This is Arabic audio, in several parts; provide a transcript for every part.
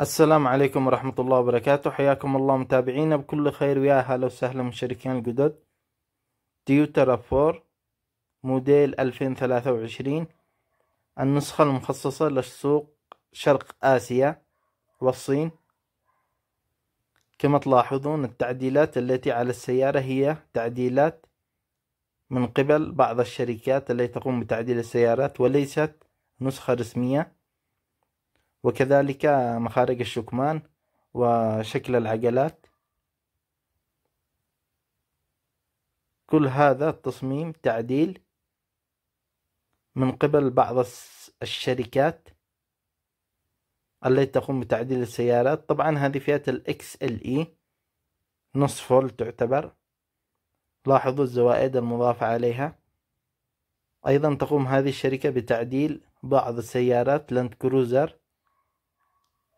السلام عليكم ورحمة الله وبركاته حياكم الله متابعينا بكل خير ويا هلا وسهلا مشاركين الجدد تيوترا فور موديل 2023 ثلاثة وعشرين النسخة المخصصة للسوق شرق آسيا والصين كما تلاحظون التعديلات التي على السيارة هي تعديلات من قبل بعض الشركات التي تقوم بتعديل السيارات وليست نسخة رسمية وكذلك مخارج الشكمان وشكل العجلات كل هذا التصميم تعديل من قبل بعض الشركات التي تقوم بتعديل السيارات طبعا هذه فئة ال XLE نص فول تعتبر لاحظوا الزوائد المضافة عليها أيضا تقوم هذه الشركة بتعديل بعض السيارات لاند كروزر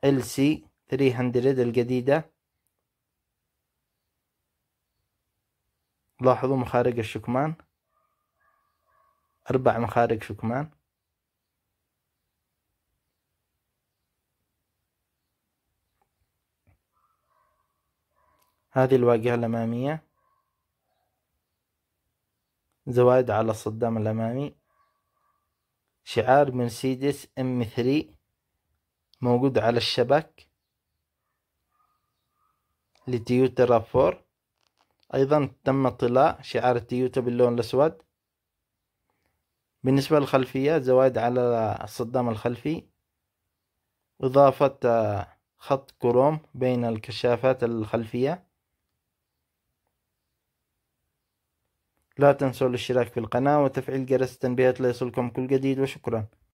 ال سي 300 الجديدة لاحظوا مخارج الشكمان أربع مخارج شكمان هذه الواجهة الأمامية زوائد على الصدام الأمامي شعار مرسيدس ام 3 موجود على الشبك لتيوتا رافور أيضا تم طلاء شعار تيوتا باللون الأسود بالنسبة للخلفية زوايد على الصدام الخلفي إضافة آه، خط كروم بين الكشافات الخلفية لا تنسوا الاشتراك في القناة وتفعيل جرس التنبيهات ليصلكم كل جديد وشكرا